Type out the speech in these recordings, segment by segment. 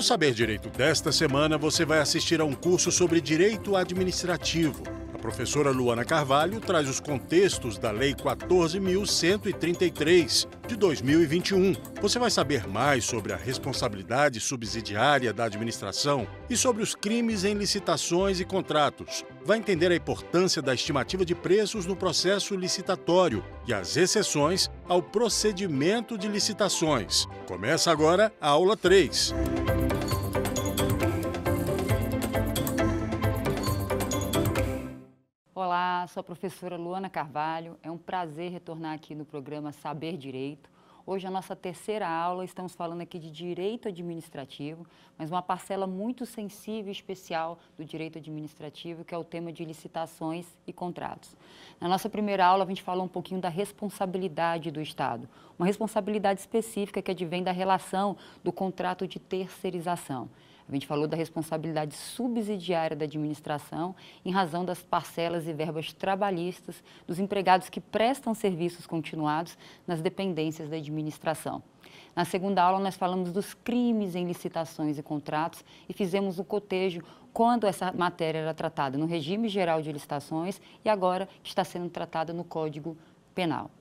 No Saber Direito desta semana, você vai assistir a um curso sobre direito administrativo. A professora Luana Carvalho traz os contextos da Lei 14.133 de 2021. Você vai saber mais sobre a responsabilidade subsidiária da administração e sobre os crimes em licitações e contratos. Vai entender a importância da estimativa de preços no processo licitatório e as exceções ao procedimento de licitações. Começa agora a aula 3. Olá, sou a professora Luana Carvalho. É um prazer retornar aqui no programa Saber Direito. Hoje a nossa terceira aula, estamos falando aqui de direito administrativo, mas uma parcela muito sensível e especial do direito administrativo, que é o tema de licitações e contratos. Na nossa primeira aula, a gente falou um pouquinho da responsabilidade do Estado, uma responsabilidade específica que advém da relação do contrato de terceirização. A gente falou da responsabilidade subsidiária da administração em razão das parcelas e verbas trabalhistas dos empregados que prestam serviços continuados nas dependências da administração. Na segunda aula, nós falamos dos crimes em licitações e contratos e fizemos o cotejo quando essa matéria era tratada no regime geral de licitações e agora está sendo tratada no Código Penal.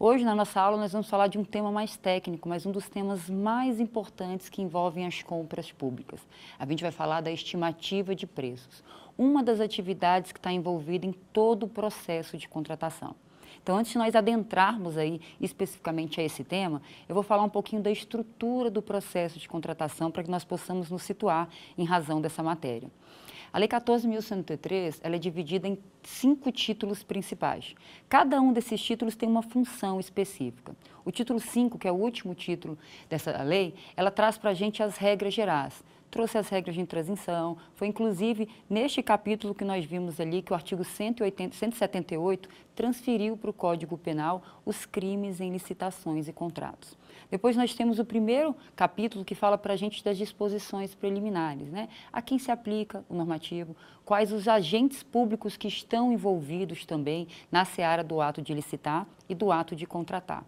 Hoje, na nossa aula, nós vamos falar de um tema mais técnico, mas um dos temas mais importantes que envolvem as compras públicas. A gente vai falar da estimativa de preços, uma das atividades que está envolvida em todo o processo de contratação. Então, antes de nós adentrarmos aí especificamente a esse tema, eu vou falar um pouquinho da estrutura do processo de contratação para que nós possamos nos situar em razão dessa matéria. A Lei 14.103 ela é dividida em cinco títulos principais. Cada um desses títulos tem uma função específica. O título 5, que é o último título dessa lei, ela traz para a gente as regras gerais trouxe as regras de transição, foi inclusive neste capítulo que nós vimos ali que o artigo 180, 178 transferiu para o Código Penal os crimes em licitações e contratos. Depois nós temos o primeiro capítulo que fala para a gente das disposições preliminares, né? A quem se aplica o normativo, quais os agentes públicos que estão envolvidos também na seara do ato de licitar e do ato de contratar.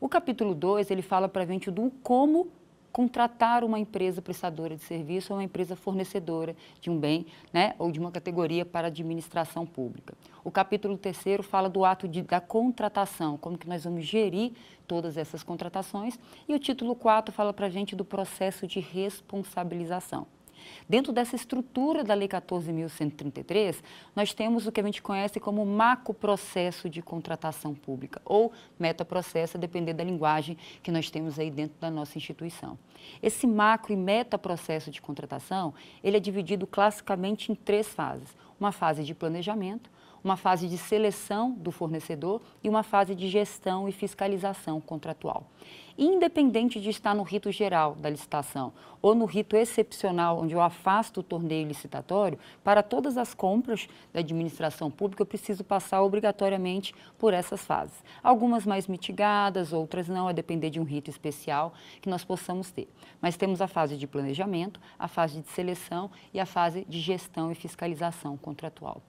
O capítulo 2, ele fala para a gente do como contratar uma empresa prestadora de serviço ou uma empresa fornecedora de um bem né, ou de uma categoria para administração pública. O capítulo terceiro fala do ato de, da contratação, como que nós vamos gerir todas essas contratações. E o título 4 fala para a gente do processo de responsabilização. Dentro dessa estrutura da Lei 14.133, nós temos o que a gente conhece como macro processo de contratação pública, ou metaprocesso, a depender da linguagem que nós temos aí dentro da nossa instituição. Esse macro e metaprocesso de contratação, ele é dividido classicamente em três fases. Uma fase de planejamento, uma fase de seleção do fornecedor e uma fase de gestão e fiscalização contratual. Independente de estar no rito geral da licitação ou no rito excepcional, onde eu afasto o torneio licitatório, para todas as compras da administração pública eu preciso passar obrigatoriamente por essas fases. Algumas mais mitigadas, outras não, a depender de um rito especial que nós possamos ter. Mas temos a fase de planejamento, a fase de seleção e a fase de gestão e fiscalização contratual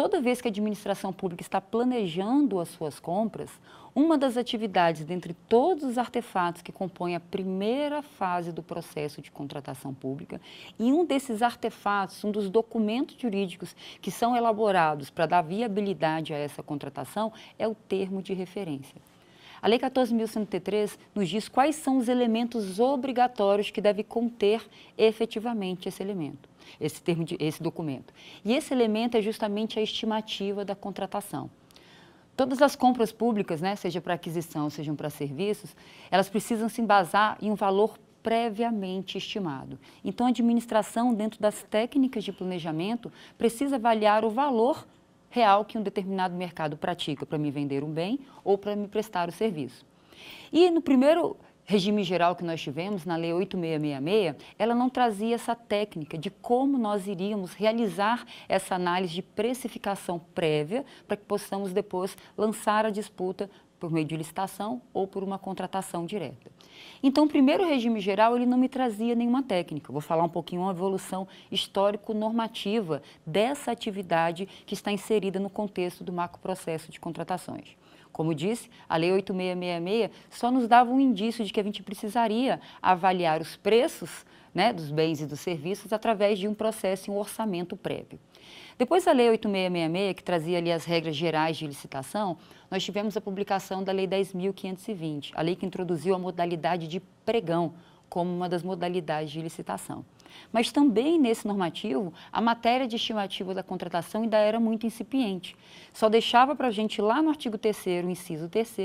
toda vez que a administração pública está planejando as suas compras, uma das atividades dentre todos os artefatos que compõem a primeira fase do processo de contratação pública, e um desses artefatos, um dos documentos jurídicos que são elaborados para dar viabilidade a essa contratação, é o termo de referência. A Lei 14.103 nos diz quais são os elementos obrigatórios que deve conter efetivamente esse elemento, esse termo, de, esse documento. E esse elemento é justamente a estimativa da contratação. Todas as compras públicas, né, seja para aquisição, sejam para serviços, elas precisam se embasar em um valor previamente estimado. Então, a administração, dentro das técnicas de planejamento, precisa avaliar o valor real que um determinado mercado pratica para me vender um bem ou para me prestar o serviço. E no primeiro regime geral que nós tivemos, na Lei 8666, ela não trazia essa técnica de como nós iríamos realizar essa análise de precificação prévia para que possamos depois lançar a disputa por meio de licitação ou por uma contratação direta. Então, o primeiro regime geral ele não me trazia nenhuma técnica. Vou falar um pouquinho uma evolução histórico-normativa dessa atividade que está inserida no contexto do macro processo de contratações. Como disse, a Lei 8666 só nos dava um indício de que a gente precisaria avaliar os preços né, dos bens e dos serviços através de um processo e um orçamento prévio. Depois da Lei 8666, que trazia ali as regras gerais de licitação, nós tivemos a publicação da Lei 10.520, a lei que introduziu a modalidade de pregão como uma das modalidades de licitação. Mas também nesse normativo, a matéria de estimativa da contratação ainda era muito incipiente. Só deixava para a gente, lá no artigo 3, inciso 3,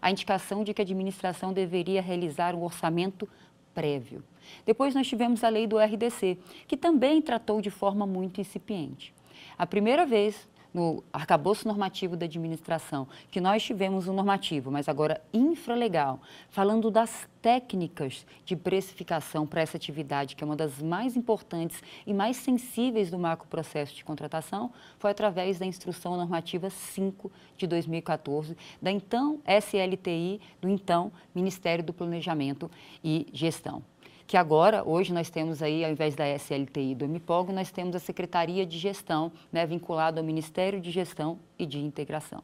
a indicação de que a administração deveria realizar um orçamento prévio. Depois nós tivemos a lei do RDC, que também tratou de forma muito incipiente. A primeira vez no arcabouço normativo da administração, que nós tivemos um normativo, mas agora infralegal, falando das técnicas de precificação para essa atividade, que é uma das mais importantes e mais sensíveis do macro processo de contratação, foi através da Instrução Normativa 5 de 2014, da então SLTI, do então Ministério do Planejamento e Gestão que agora, hoje, nós temos aí, ao invés da SLTI do MIPOG, nós temos a Secretaria de Gestão, né, vinculada ao Ministério de Gestão e de Integração.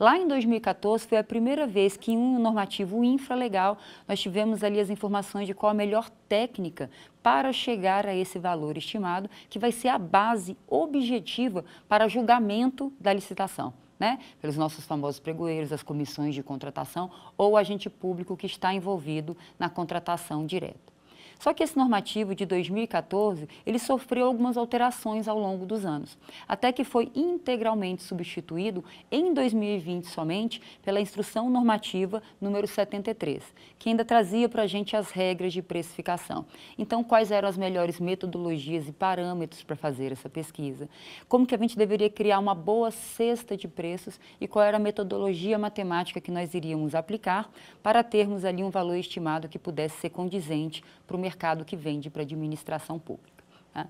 Lá em 2014 foi a primeira vez que em um normativo infralegal nós tivemos ali as informações de qual a melhor técnica para chegar a esse valor estimado, que vai ser a base objetiva para julgamento da licitação. Né? pelos nossos famosos pregoeiros, as comissões de contratação ou agente público que está envolvido na contratação direta. Só que esse normativo de 2014, ele sofreu algumas alterações ao longo dos anos, até que foi integralmente substituído em 2020 somente pela Instrução Normativa número 73, que ainda trazia para a gente as regras de precificação. Então, quais eram as melhores metodologias e parâmetros para fazer essa pesquisa? Como que a gente deveria criar uma boa cesta de preços e qual era a metodologia matemática que nós iríamos aplicar para termos ali um valor estimado que pudesse ser condizente para o mercado mercado que vende para a administração pública. Né.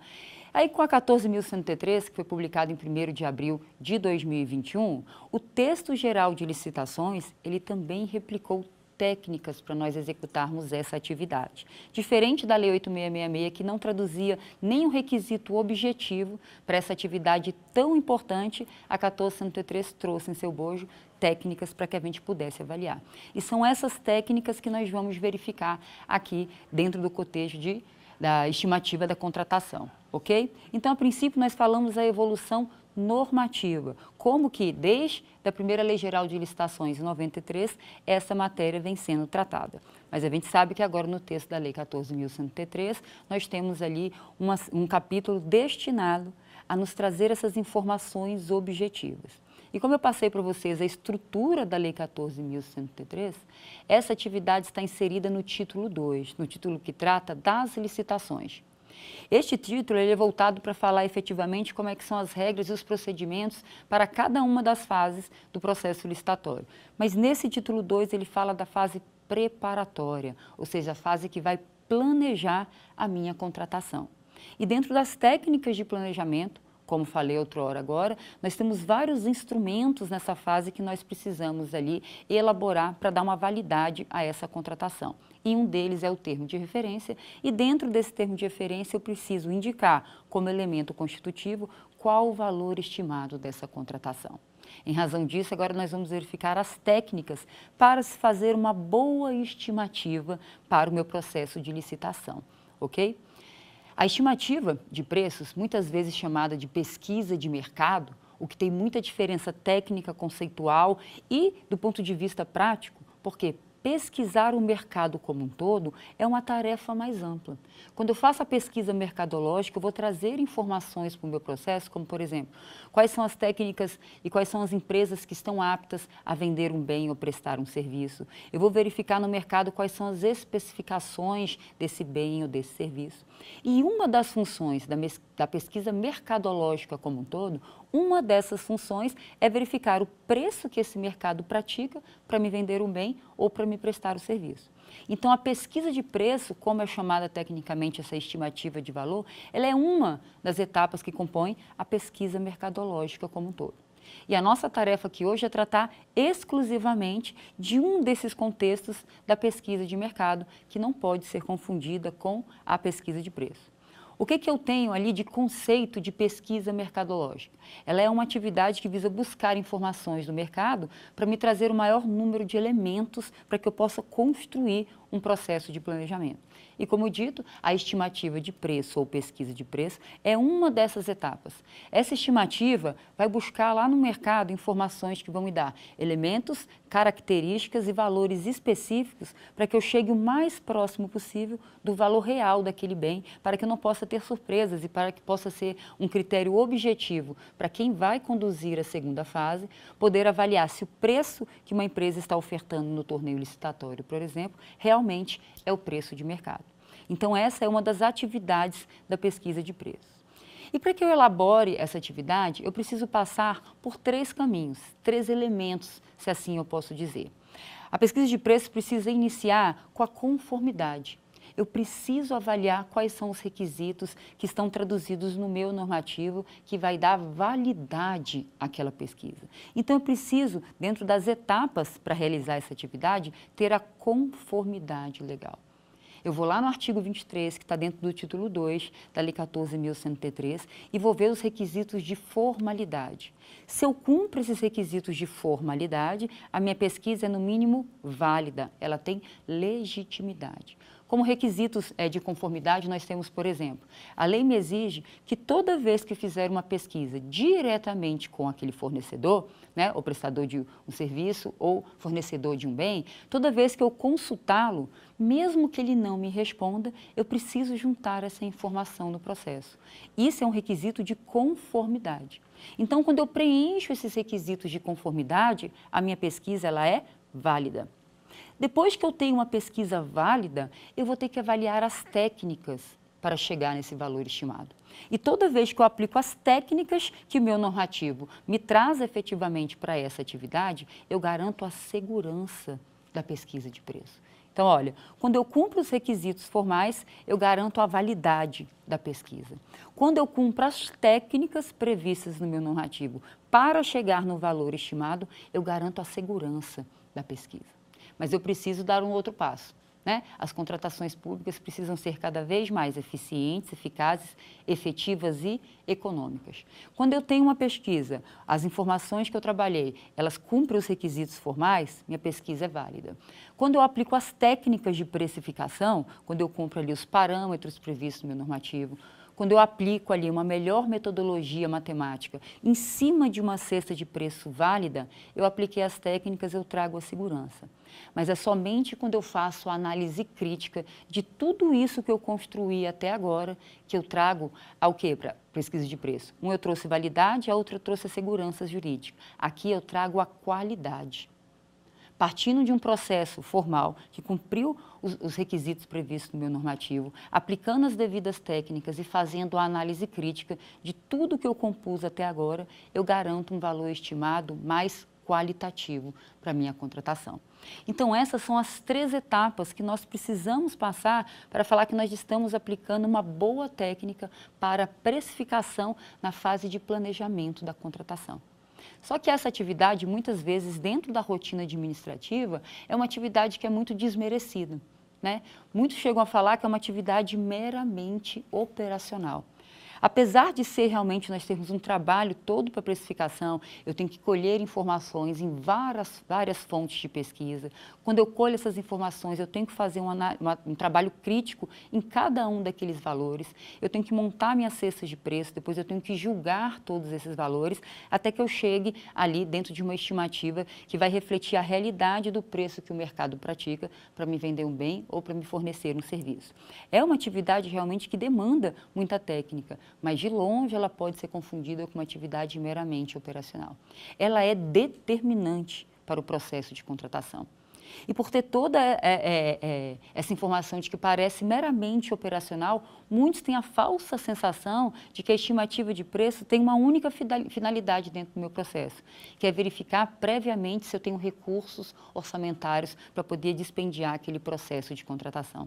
Aí, com a 14.103, que foi publicado em 1 de abril de 2021, o texto geral de licitações, ele também replicou técnicas para nós executarmos essa atividade. Diferente da Lei 8666, que não traduzia nenhum requisito objetivo para essa atividade tão importante, a 1403 trouxe em seu bojo técnicas para que a gente pudesse avaliar. E são essas técnicas que nós vamos verificar aqui dentro do cotejo de, da estimativa da contratação, ok? Então, a princípio, nós falamos a evolução normativa. Como que, desde a primeira Lei Geral de Licitações, em 93, essa matéria vem sendo tratada. Mas a gente sabe que agora, no texto da Lei 14.103, nós temos ali uma, um capítulo destinado a nos trazer essas informações objetivas. E como eu passei para vocês a estrutura da Lei 14.103, essa atividade está inserida no título 2, no título que trata das licitações. Este título é voltado para falar efetivamente como é que são as regras e os procedimentos para cada uma das fases do processo licitatório. Mas nesse título 2 ele fala da fase preparatória, ou seja, a fase que vai planejar a minha contratação. E dentro das técnicas de planejamento, como falei outrora agora, nós temos vários instrumentos nessa fase que nós precisamos ali elaborar para dar uma validade a essa contratação e um deles é o termo de referência. E dentro desse termo de referência, eu preciso indicar como elemento constitutivo qual o valor estimado dessa contratação. Em razão disso, agora nós vamos verificar as técnicas para se fazer uma boa estimativa para o meu processo de licitação, ok? A estimativa de preços, muitas vezes chamada de pesquisa de mercado, o que tem muita diferença técnica, conceitual e do ponto de vista prático, porque pesquisar o mercado como um todo é uma tarefa mais ampla. Quando eu faço a pesquisa mercadológica, eu vou trazer informações para o meu processo, como, por exemplo, quais são as técnicas e quais são as empresas que estão aptas a vender um bem ou prestar um serviço. Eu vou verificar no mercado quais são as especificações desse bem ou desse serviço. E uma das funções da, da pesquisa mercadológica como um todo, uma dessas funções é verificar o preço que esse mercado pratica para me vender um bem ou para me prestar o serviço. Então, a pesquisa de preço, como é chamada tecnicamente essa estimativa de valor, ela é uma das etapas que compõe a pesquisa mercadológica como um todo. E a nossa tarefa aqui hoje é tratar exclusivamente de um desses contextos da pesquisa de mercado, que não pode ser confundida com a pesquisa de preço. O que, que eu tenho ali de conceito de pesquisa mercadológica? Ela é uma atividade que visa buscar informações do mercado para me trazer o maior número de elementos para que eu possa construir um processo de planejamento. E como dito, a estimativa de preço ou pesquisa de preço é uma dessas etapas. Essa estimativa vai buscar lá no mercado informações que vão me dar elementos, características e valores específicos para que eu chegue o mais próximo possível do valor real daquele bem, para que eu não possa ter surpresas e para que possa ser um critério objetivo para quem vai conduzir a segunda fase, poder avaliar se o preço que uma empresa está ofertando no torneio licitatório, por exemplo, realmente geralmente é o preço de mercado. Então, essa é uma das atividades da pesquisa de preços. E para que eu elabore essa atividade, eu preciso passar por três caminhos, três elementos, se assim eu posso dizer. A pesquisa de preços precisa iniciar com a conformidade, eu preciso avaliar quais são os requisitos que estão traduzidos no meu normativo que vai dar validade àquela pesquisa. Então, eu preciso, dentro das etapas para realizar essa atividade, ter a conformidade legal. Eu vou lá no artigo 23, que está dentro do título 2 da Lei 14.103, e vou ver os requisitos de formalidade. Se eu cumpro esses requisitos de formalidade, a minha pesquisa é, no mínimo, válida, ela tem legitimidade. Como requisitos é, de conformidade, nós temos, por exemplo, a lei me exige que toda vez que fizer uma pesquisa diretamente com aquele fornecedor, né, ou prestador de um serviço ou fornecedor de um bem, toda vez que eu consultá-lo, mesmo que ele não me responda, eu preciso juntar essa informação no processo. Isso é um requisito de conformidade. Então, quando eu preencho esses requisitos de conformidade, a minha pesquisa ela é válida. Depois que eu tenho uma pesquisa válida, eu vou ter que avaliar as técnicas para chegar nesse valor estimado. E toda vez que eu aplico as técnicas que o meu normativo me traz efetivamente para essa atividade, eu garanto a segurança da pesquisa de preço. Então, olha, quando eu cumpro os requisitos formais, eu garanto a validade da pesquisa. Quando eu cumpro as técnicas previstas no meu normativo para chegar no valor estimado, eu garanto a segurança da pesquisa mas eu preciso dar um outro passo. Né? As contratações públicas precisam ser cada vez mais eficientes, eficazes, efetivas e econômicas. Quando eu tenho uma pesquisa, as informações que eu trabalhei, elas cumprem os requisitos formais, minha pesquisa é válida. Quando eu aplico as técnicas de precificação, quando eu cumpro ali os parâmetros previstos no meu normativo, quando eu aplico ali uma melhor metodologia matemática em cima de uma cesta de preço válida, eu apliquei as técnicas, eu trago a segurança. Mas é somente quando eu faço a análise crítica de tudo isso que eu construí até agora que eu trago ao que para pesquisa de preço. Um eu trouxe validade, a outra eu trouxe a segurança jurídica. Aqui eu trago a qualidade partindo de um processo formal que cumpriu os, os, requisitos previstos no meu normativo, aplicando as devidas técnicas e fazendo a análise crítica de tudo que eu compus até agora, eu garanto um valor estimado mais qualitativo para minha contratação. Então essas são as três etapas que nós precisamos passar para falar que nós estamos aplicando uma boa técnica para precificação na fase de planejamento da contratação. Só que essa atividade, muitas vezes, dentro da rotina administrativa, é uma atividade que é muito desmerecida. Né? Muitos chegam a falar que é uma atividade meramente operacional. Apesar de ser realmente nós termos um trabalho todo para precificação, eu tenho que colher informações em várias, várias fontes de pesquisa. Quando eu colho essas informações, eu tenho que fazer um, uma, um trabalho crítico em cada um daqueles valores. Eu tenho que montar minhas cestas de preço, depois eu tenho que julgar todos esses valores até que eu chegue ali dentro de uma estimativa que vai refletir a realidade do preço que o mercado pratica para me vender um bem ou para me fornecer um serviço. É uma atividade realmente que demanda muita técnica mas de longe ela pode ser confundida com uma atividade meramente operacional. Ela é determinante para o processo de contratação. E por ter toda é, é, é, é essa informação de que parece meramente operacional, muitos têm a falsa sensação de que a estimativa de preço tem uma única finalidade dentro do meu processo, que é verificar previamente se eu tenho recursos orçamentários para poder dispendiar aquele processo de contratação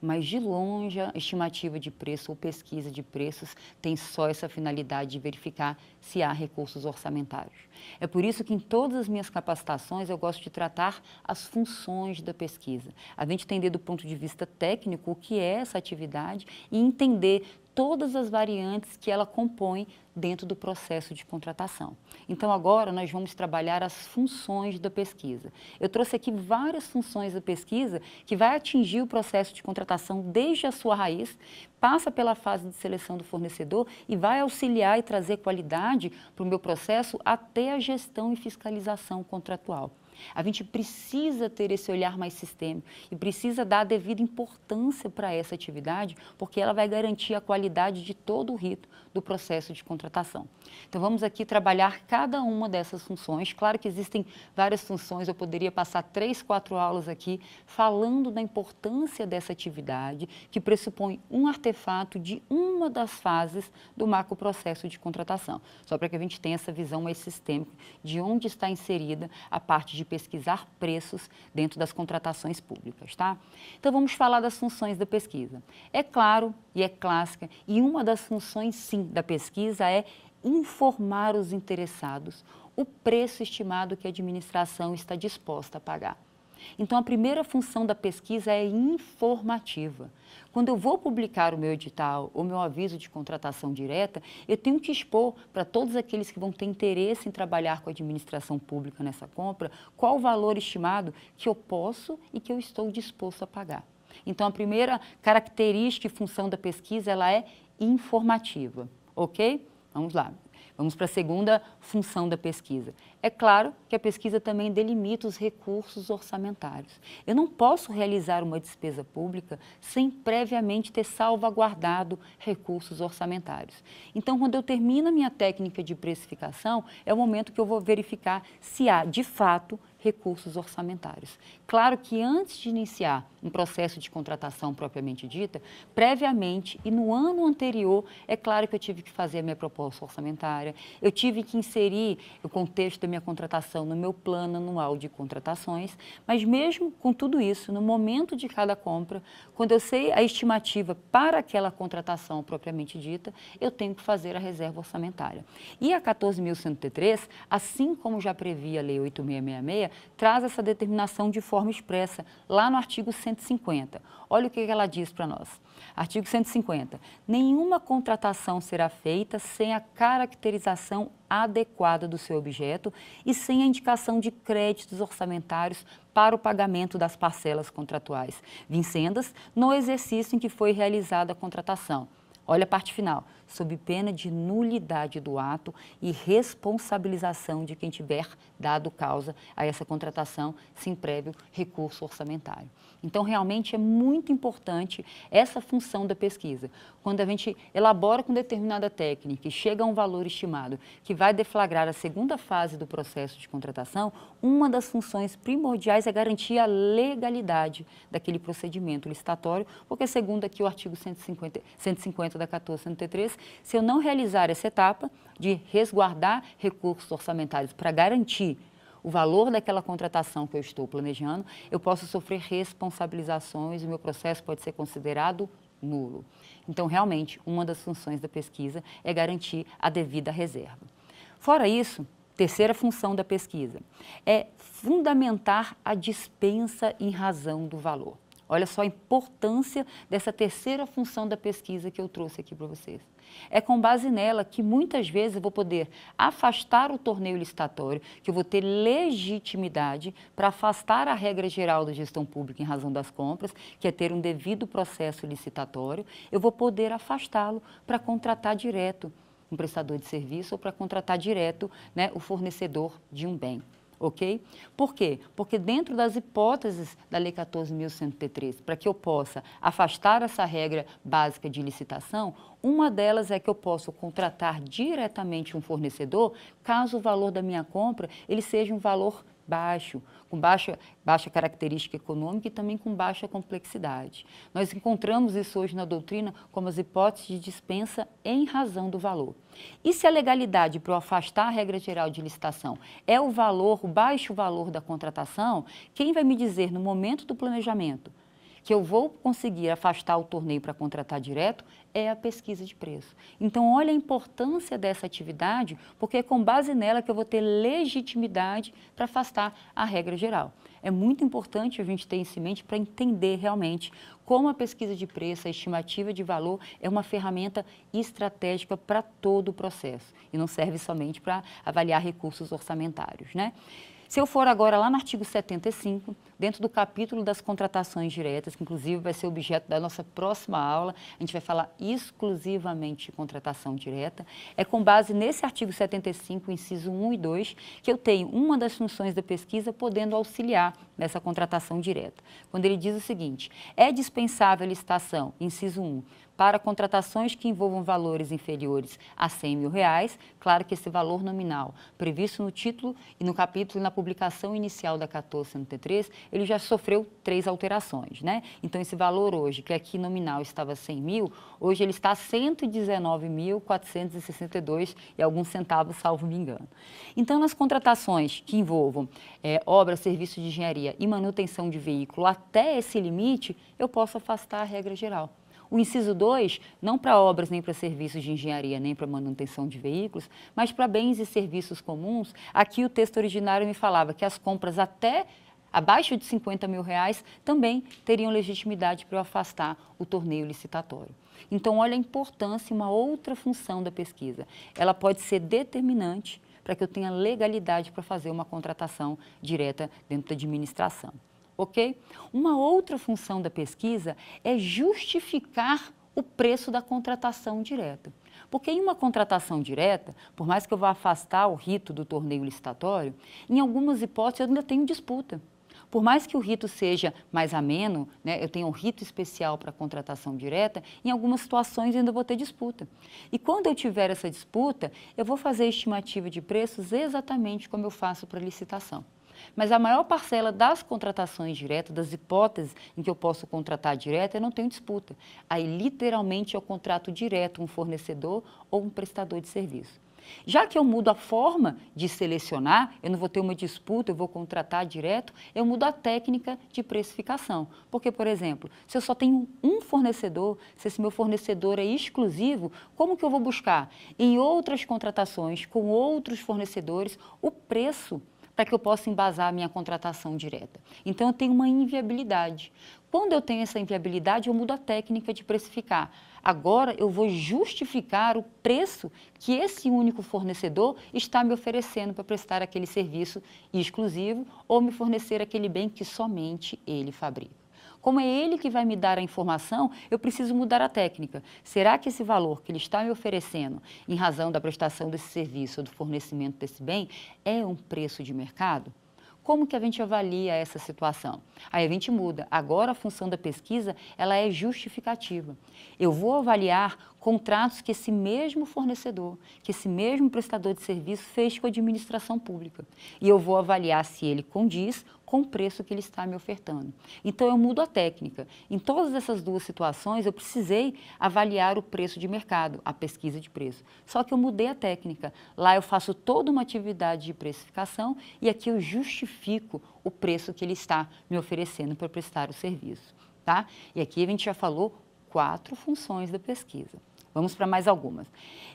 mas de longe a estimativa de preço ou pesquisa de preços tem só essa finalidade de verificar se há recursos orçamentários. É por isso que em todas as minhas capacitações eu gosto de tratar as funções da pesquisa. A gente entender do ponto de vista técnico o que é essa atividade e entender todas as variantes que ela compõe dentro do processo de contratação. Então, agora nós vamos trabalhar as funções da pesquisa. Eu trouxe aqui várias funções da pesquisa que vai atingir o processo de contratação desde a sua raiz, passa pela fase de seleção do fornecedor e vai auxiliar e trazer qualidade para o meu processo até a gestão e fiscalização contratual. A gente precisa ter esse olhar mais sistêmico e precisa dar a devida importância para essa atividade, porque ela vai garantir a qualidade de todo o rito do processo de contratação. Então, vamos aqui trabalhar cada uma dessas funções. Claro que existem várias funções, eu poderia passar três, quatro aulas aqui falando da importância dessa atividade, que pressupõe um artefato de uma das fases do macro processo de contratação. Só para que a gente tenha essa visão mais sistêmica de onde está inserida a parte de pesquisar preços dentro das contratações públicas, tá? Então vamos falar das funções da pesquisa. É claro e é clássica, e uma das funções sim da pesquisa é informar os interessados o preço estimado que a administração está disposta a pagar. Então, a primeira função da pesquisa é informativa. Quando eu vou publicar o meu edital ou meu aviso de contratação direta, eu tenho que expor para todos aqueles que vão ter interesse em trabalhar com a administração pública nessa compra qual o valor estimado que eu posso e que eu estou disposto a pagar. Então, a primeira característica e função da pesquisa ela é informativa, ok? Vamos lá. Vamos para a segunda função da pesquisa. É claro que a pesquisa também delimita os recursos orçamentários. Eu não posso realizar uma despesa pública sem previamente ter salvaguardado recursos orçamentários. Então, quando eu termino a minha técnica de precificação, é o momento que eu vou verificar se há, de fato, recursos orçamentários. Claro que antes de iniciar um processo de contratação propriamente dita, previamente e no ano anterior, é claro que eu tive que fazer a minha proposta orçamentária, eu tive que inserir o contexto da minha contratação no meu plano anual de contratações, mas mesmo com tudo isso, no momento de cada compra, quando eu sei a estimativa para aquela contratação propriamente dita, eu tenho que fazer a reserva orçamentária. E a 14.103, assim como já previa a Lei 8666, traz essa determinação de forma forma expressa, lá no artigo 150. Olha o que ela diz para nós. Artigo 150. Nenhuma contratação será feita sem a caracterização adequada do seu objeto e sem a indicação de créditos orçamentários para o pagamento das parcelas contratuais vincendas no exercício em que foi realizada a contratação. Olha a parte final sob pena de nulidade do ato e responsabilização de quem tiver dado causa a essa contratação sem prévio recurso orçamentário. Então, realmente é muito importante essa função da pesquisa. Quando a gente elabora com determinada técnica e chega a um valor estimado que vai deflagrar a segunda fase do processo de contratação, uma das funções primordiais é garantir a legalidade daquele procedimento licitatório, porque segundo aqui o artigo 150, 150 da 1403, se eu não realizar essa etapa de resguardar recursos orçamentários para garantir o valor daquela contratação que eu estou planejando, eu posso sofrer responsabilizações e meu processo pode ser considerado nulo. Então, realmente, uma das funções da pesquisa é garantir a devida reserva. Fora isso, terceira função da pesquisa é fundamentar a dispensa em razão do valor. Olha só a importância dessa terceira função da pesquisa que eu trouxe aqui para vocês. É com base nela que muitas vezes eu vou poder afastar o torneio licitatório, que eu vou ter legitimidade para afastar a regra geral da gestão pública em razão das compras, que é ter um devido processo licitatório, eu vou poder afastá-lo para contratar direto um prestador de serviço ou para contratar direto né, o fornecedor de um bem ok? Por quê? Porque dentro das hipóteses da Lei 14.103, para que eu possa afastar essa regra básica de licitação, uma delas é que eu posso contratar diretamente um fornecedor caso o valor da minha compra ele seja um valor baixo, com baixa, baixa característica econômica e também com baixa complexidade. Nós encontramos isso hoje na doutrina como as hipóteses de dispensa em razão do valor. E se a legalidade para o afastar a regra geral de licitação é o valor, o baixo valor da contratação, quem vai me dizer no momento do planejamento que eu vou conseguir afastar o torneio para contratar direto é a pesquisa de preço. Então, olha a importância dessa atividade, porque é com base nela que eu vou ter legitimidade para afastar a regra geral. É muito importante a gente ter isso em mente para entender realmente como a pesquisa de preço, a estimativa de valor, é uma ferramenta estratégica para todo o processo e não serve somente para avaliar recursos orçamentários. Né? Se eu for agora lá no artigo 75, dentro do capítulo das contratações diretas, que inclusive vai ser objeto da nossa próxima aula, a gente vai falar exclusivamente de contratação direta, é com base nesse artigo 75, inciso 1 e 2, que eu tenho uma das funções da pesquisa podendo auxiliar nessa contratação direta. Quando ele diz o seguinte, é dispensável a licitação, inciso 1, para contratações que envolvam valores inferiores a 100 mil reais, claro que esse valor nominal previsto no título e no capítulo e na publicação inicial da 14 ele já sofreu três alterações, né? Então esse valor hoje, que aqui nominal estava 100 mil, hoje ele está 119.462 e alguns centavos, salvo me engano. Então nas contratações que envolvam é, obra, serviço de engenharia e manutenção de veículo até esse limite, eu posso afastar a regra geral. O inciso 2, não para obras nem para serviços de engenharia, nem para manutenção de veículos, mas para bens e serviços comuns, aqui o texto originário me falava que as compras até abaixo de 50 mil reais também teriam legitimidade para afastar o torneio licitatório. Então, olha a importância, e uma outra função da pesquisa. Ela pode ser determinante para que eu tenha legalidade para fazer uma contratação direta dentro da administração ok? Uma outra função da pesquisa é justificar o preço da contratação direta. Porque em uma contratação direta, por mais que eu vá afastar o rito do torneio licitatório, em algumas hipóteses eu ainda tenho disputa. Por mais que o rito seja mais ameno, né, eu tenho um rito especial para contratação direta, em algumas situações ainda vou ter disputa. E quando eu tiver essa disputa, eu vou fazer estimativa de preços exatamente como eu faço para licitação. Mas a maior parcela das contratações diretas, das hipóteses em que eu posso contratar direto, eu não tenho disputa. Aí, literalmente, eu contrato direto um fornecedor ou um prestador de serviço. Já que eu mudo a forma de selecionar, eu não vou ter uma disputa, eu vou contratar direto, eu mudo a técnica de precificação. Porque, por exemplo, se eu só tenho um fornecedor, se esse meu fornecedor é exclusivo, como que eu vou buscar em outras contratações com outros fornecedores o preço? para que eu possa embasar a minha contratação direta. Então, eu tenho uma inviabilidade. Quando eu tenho essa inviabilidade, eu mudo a técnica de precificar. Agora eu vou justificar o preço que esse único fornecedor está me oferecendo para prestar aquele serviço exclusivo ou me fornecer aquele bem que somente ele fabrica. Como é ele que vai me dar a informação, eu preciso mudar a técnica. Será que esse valor que ele está me oferecendo, em razão da prestação desse serviço ou do fornecimento desse bem, é um preço de mercado? como que a gente avalia essa situação? Aí a gente muda. Agora a função da pesquisa, ela é justificativa. Eu vou avaliar contratos que esse mesmo fornecedor, que esse mesmo prestador de serviço fez com a administração pública. E eu vou avaliar se ele condiz com o preço que ele está me ofertando. Então, eu mudo a técnica. Em todas essas duas situações, eu precisei avaliar o preço de mercado, a pesquisa de preço. Só que eu mudei a técnica. Lá eu faço toda uma atividade de precificação e aqui eu justifico o preço que ele está me oferecendo para prestar o serviço. Tá? E aqui a gente já falou quatro funções da pesquisa. Vamos para mais algumas.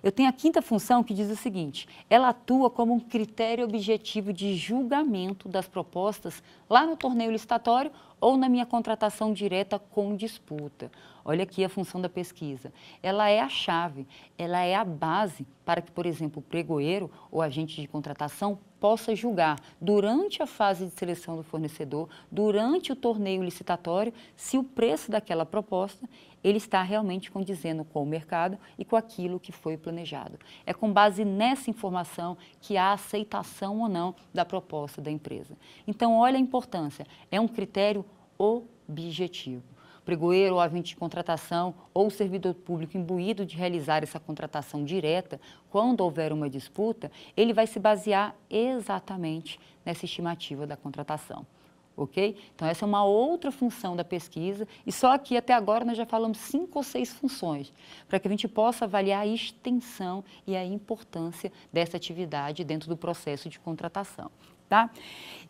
Eu tenho a quinta função que diz o seguinte: ela atua como um critério objetivo de julgamento das propostas lá no torneio licitatório ou na minha contratação direta com disputa. Olha aqui a função da pesquisa. Ela é a chave, ela é a base para que, por exemplo, o pregoeiro ou agente de contratação possa julgar durante a fase de seleção do fornecedor, durante o torneio licitatório, se o preço daquela proposta ele está realmente condizendo com o mercado e com aquilo que foi planejado. É com base nessa informação que há aceitação ou não da proposta da empresa. Então, olha a importância, é um critério objetivo pregoeiro ou agente de contratação ou servidor público imbuído de realizar essa contratação direta, quando houver uma disputa, ele vai se basear exatamente nessa estimativa da contratação ok? Então, essa é uma outra função da pesquisa, e só aqui até agora nós já falamos cinco ou seis funções, para que a gente possa avaliar a extensão e a importância dessa atividade dentro do processo de contratação, tá?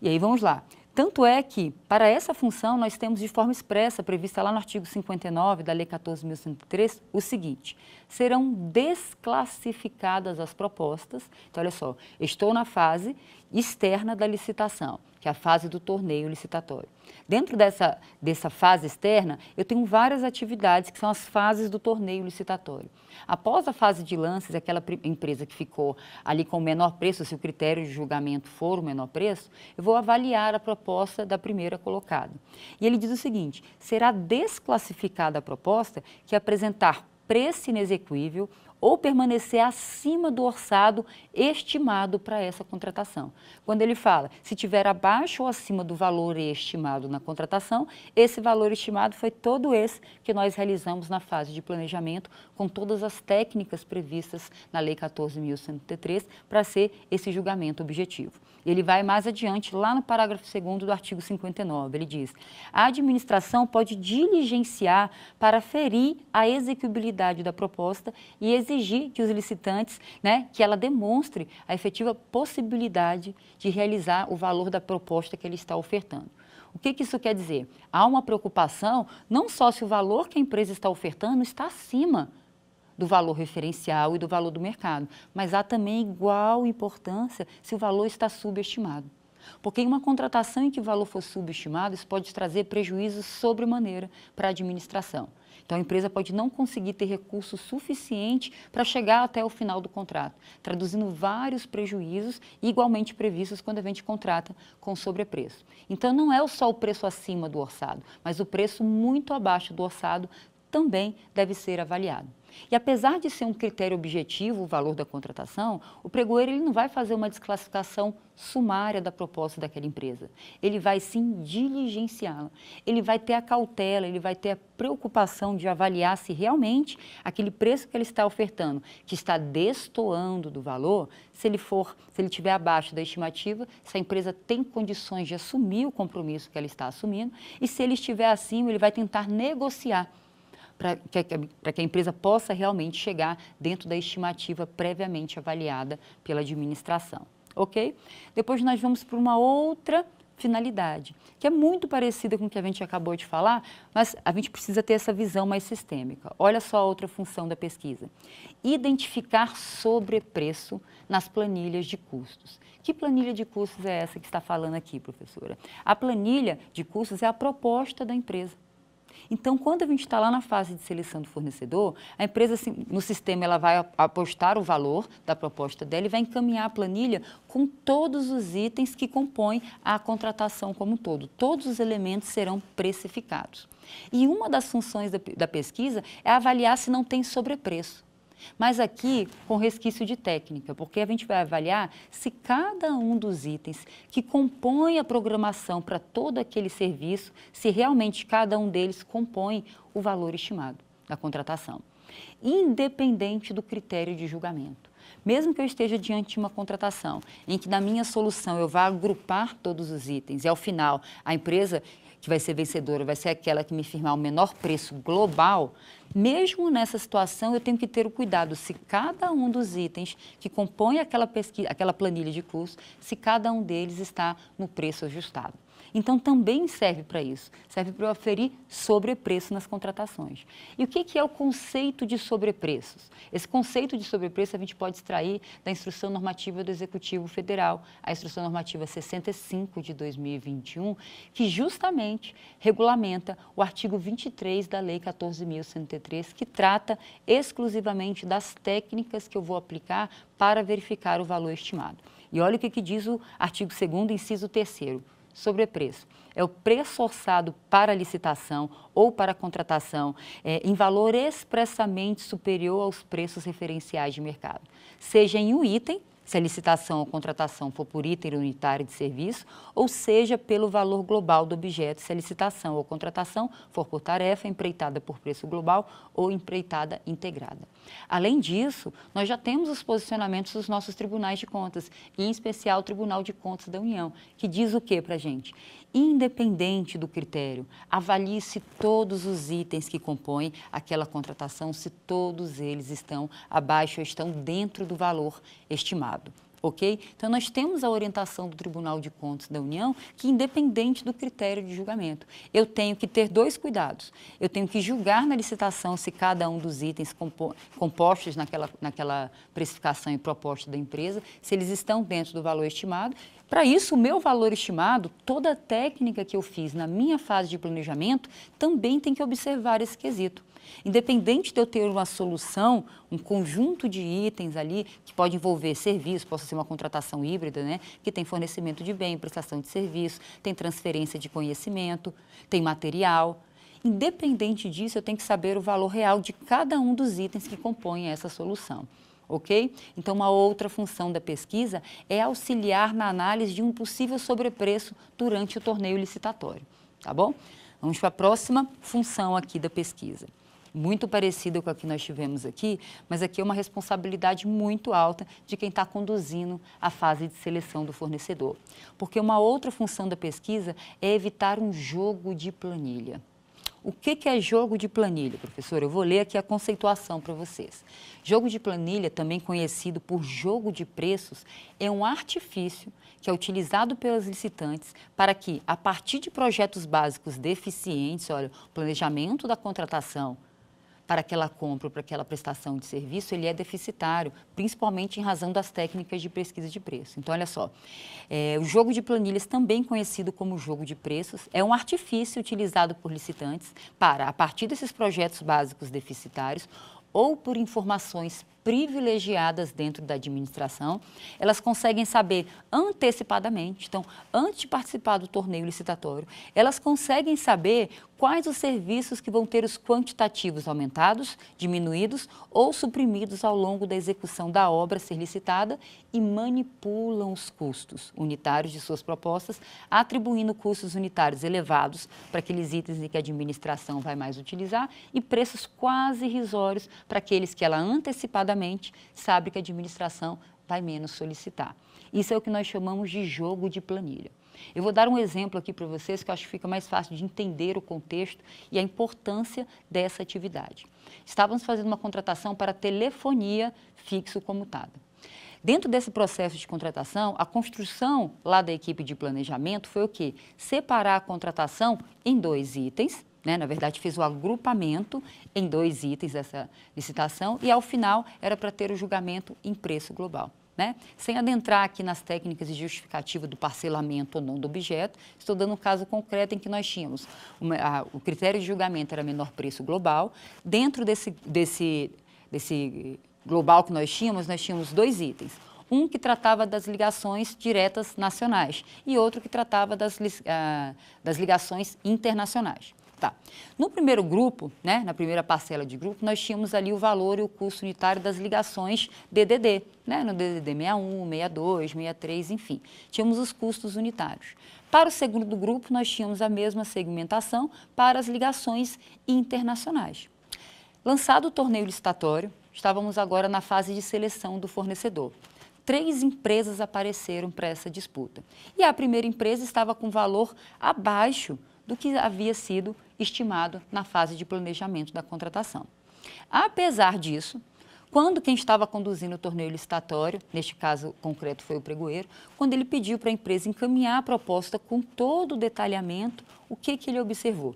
E aí vamos lá. Tanto é que, para essa função, nós temos de forma expressa, prevista lá no artigo 59 da Lei 14.103, o seguinte: serão desclassificadas as propostas. Então, olha só, estou na fase externa da licitação que é a fase do torneio licitatório. Dentro dessa, dessa fase externa, eu tenho várias atividades que são as fases do torneio licitatório. Após a fase de lances, aquela empresa que ficou ali com o menor preço, se o critério de julgamento for o menor preço, eu vou avaliar a proposta da primeira colocada. E ele diz o seguinte: será desclassificada a proposta que apresentar preço inexequível ou permanecer acima do orçado estimado para essa contratação. Quando ele fala, se tiver abaixo ou acima do valor estimado na contratação, esse valor estimado foi todo esse que nós realizamos na fase de planejamento, com todas as técnicas previstas na Lei 14.103 para ser esse julgamento objetivo. Ele vai mais adiante, lá no parágrafo 2 do artigo 59, ele diz: a administração pode diligenciar para ferir a execuibilidade da proposta e exigir exigir de os licitantes né, que ela demonstre a efetiva possibilidade de realizar o valor da proposta que ele está ofertando. O que, que, isso quer dizer? Há uma preocupação não só se o valor que a empresa está ofertando está acima do valor referencial e do valor do mercado, mas há também igual importância se o valor está subestimado. Porque em uma contratação em que o valor for subestimado, isso pode trazer prejuízos sobremaneira para a administração. Então, a empresa pode não conseguir ter recursos suficientes para chegar até o final do contrato, traduzindo vários prejuízos igualmente previstos quando a gente contrata com sobrepreço. Então, não é só o preço acima do orçado, mas o preço muito abaixo do orçado também deve ser avaliado. E apesar de ser um critério objetivo o valor da contratação, o pregoeiro ele não vai fazer uma desclassificação sumária da proposta daquela empresa. Ele vai sim diligenciá-la. Ele vai ter a cautela, ele vai ter a preocupação de avaliar se realmente aquele preço que ele está ofertando, que está destoando do valor, se ele for, se ele tiver abaixo da estimativa, se a empresa tem condições de assumir o compromisso que ela está assumindo e se ele estiver acima, ele vai tentar negociar para que, a empresa possa realmente chegar dentro da estimativa previamente avaliada pela administração. Ok? Depois nós vamos para uma outra finalidade, que é muito parecida com o que a gente acabou de falar, mas a gente precisa ter essa visão mais sistêmica. Olha só a outra função da pesquisa: identificar sobrepreço nas planilhas de custos. Que planilha de custos é essa que está falando aqui, professora? A planilha de custos é a proposta da empresa. Então, quando a gente está lá na fase de seleção do fornecedor, a empresa, assim, no sistema, ela vai apostar o valor da proposta dela e vai encaminhar a planilha com todos os itens que compõem a contratação como um todo. Todos os elementos serão precificados. E uma das funções da, da pesquisa é avaliar se não tem sobrepreço. Mas aqui com resquício de técnica, porque a gente vai avaliar se cada um dos itens que compõe a programação para todo aquele serviço, se realmente cada um deles compõe o valor estimado da contratação, independente do critério de julgamento. Mesmo que eu esteja diante de uma contratação em que, na minha solução, eu vá agrupar todos os itens e, ao final, a empresa que vai ser vencedora vai ser aquela que me firmar o menor preço global, mesmo nessa situação eu tenho que ter o cuidado se cada um dos itens que compõem aquela, pesquisa, aquela planilha de custos, se cada um deles está no preço ajustado. Então, também serve para isso. Serve para eu aferir sobrepreço nas contratações. E o que, que é o conceito de sobrepreços? Esse conceito de sobrepreço a gente pode extrair da instrução normativa do Executivo Federal, a instrução normativa 65 de 2021, que justamente regulamenta o artigo 23 da Lei 14.103, que trata exclusivamente das técnicas que eu vou aplicar para verificar o valor estimado. E olha o que, que diz o artigo 2 inciso 3 sobrepreço. É o preço orçado para licitação ou para contratação é, em valor expressamente superior aos preços referenciais de mercado, seja em um item, se a licitação ou contratação for por item unitário de serviço, ou seja, pelo valor global do objeto, se a licitação ou contratação for por tarefa empreitada por preço global ou empreitada integrada. Além disso, nós já temos os posicionamentos dos nossos tribunais de contas, e em especial o Tribunal de Contas da União, que diz o que para a gente? Independente do critério, avalie se todos os itens que compõem aquela contratação, se todos eles estão abaixo ou estão dentro do valor estimado ok? Então, nós temos a orientação do Tribunal de Contas da União, que independente do critério de julgamento, eu tenho que ter dois cuidados. Eu tenho que julgar na licitação se cada um dos itens compostos naquela, naquela precificação e proposta da empresa, se eles estão dentro do valor estimado. Para isso, o meu valor estimado, toda a técnica que eu fiz na minha fase de planejamento, também tem que observar esse quesito. Independente de eu ter uma solução, um conjunto de itens ali, que pode envolver serviço, possa ser uma contratação híbrida, né? que tem fornecimento de bem, prestação de serviço, tem transferência de conhecimento, tem material. Independente disso, eu tenho que saber o valor real de cada um dos itens que compõem essa solução ok? Então, uma outra função da pesquisa é auxiliar na análise de um possível sobrepreço durante o torneio licitatório, tá bom? Vamos para a próxima função aqui da pesquisa muito parecido com a que nós tivemos aqui, mas aqui é uma responsabilidade muito alta de quem está conduzindo a fase de seleção do fornecedor. Porque uma outra função da pesquisa é evitar um jogo de planilha. O que, que, é jogo de planilha, professor? Eu vou ler aqui a conceituação para vocês. Jogo de planilha, também conhecido por jogo de preços, é um artifício que é utilizado pelas licitantes para que, a partir de projetos básicos deficientes, olha, planejamento da contratação, para aquela compra ou para aquela prestação de serviço, ele é deficitário, principalmente em razão das técnicas de pesquisa de preço. Então, olha só, é, o jogo de planilhas, também conhecido como jogo de preços, é um artifício utilizado por licitantes para, a partir desses projetos básicos deficitários, ou por informações privilegiadas dentro da administração, elas conseguem saber antecipadamente, então, antes de participar do torneio licitatório, elas conseguem saber quais os serviços que vão ter os quantitativos aumentados, diminuídos ou suprimidos ao longo da execução da obra ser licitada e manipulam os custos unitários de suas propostas, atribuindo custos unitários elevados para aqueles itens em que a administração vai mais utilizar e preços quase irrisórios para aqueles que ela antecipadamente sabe que a administração vai menos solicitar. Isso é o que nós chamamos de jogo de planilha. Eu vou dar um exemplo aqui para vocês que eu acho que fica mais fácil de entender o contexto e a importância dessa atividade. Estávamos fazendo uma contratação para telefonia fixo comutada. Dentro desse processo de contratação, a construção lá da equipe de planejamento foi o quê? Separar a contratação em dois itens né? Na verdade, fez o agrupamento em dois itens dessa licitação e, ao final, era para ter o julgamento em preço global. Né? Sem adentrar aqui nas técnicas de justificativa do parcelamento ou não do objeto, estou dando um caso concreto em que nós tínhamos uma, a, o critério de julgamento era menor preço global. Dentro desse, desse, desse global que nós tínhamos, nós tínhamos dois itens. Um que tratava das ligações diretas nacionais e outro que tratava das, ah, das ligações internacionais. Tá. No primeiro grupo, né, na primeira parcela de grupo, nós tínhamos ali o valor e o custo unitário das ligações DDD, né, no DDD 61, 62, 63, enfim. Tínhamos os custos unitários. Para o segundo grupo, nós tínhamos a mesma segmentação para as ligações internacionais. Lançado o torneio licitatório, estávamos agora na fase de seleção do fornecedor três empresas apareceram para essa disputa. E a primeira empresa estava com valor abaixo do que havia sido estimado na fase de planejamento da contratação. Apesar disso, quando quem estava conduzindo o torneio licitatório, neste caso concreto foi o pregoeiro, quando ele pediu para a empresa encaminhar a proposta com todo o detalhamento, o que, que ele observou?